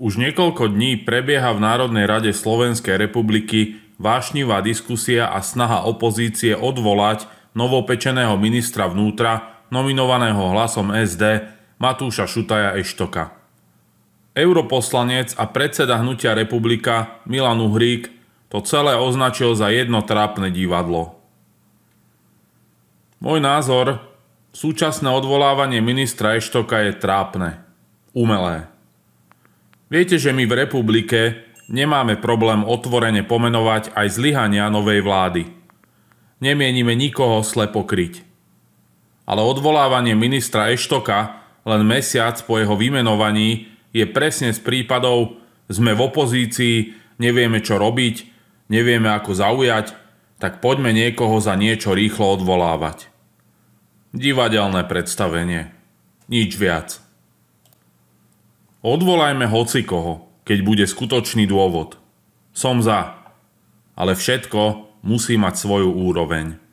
Už niekoľko dní prebieha v Národnej rade Slovenskej republiky vášnivá diskusia a snaha opozície odvolať novopečeného ministra vnútra, nominovaného hlasom SD, Matúša Šutaja Eštoka. Europoslanec a predseda hnutia republika Milan Uhrík to celé označil za jedno trápne divadlo. Môj názor, súčasné odvolávanie ministra Eštoka je trápne, umelé. Viete, že my v republike nemáme problém otvorene pomenovať aj zlyhania novej vlády. Nemienime nikoho slepo kryť. Ale odvolávanie ministra Eštoka len mesiac po jeho vymenovaní je presne z prípadov sme v opozícii, nevieme čo robiť, nevieme ako zaujať, tak poďme niekoho za niečo rýchlo odvolávať. Divadelné predstavenie. Nič viac. Odvolajme hocikoho, keď bude skutočný dôvod. Som za. Ale všetko musí mať svoju úroveň.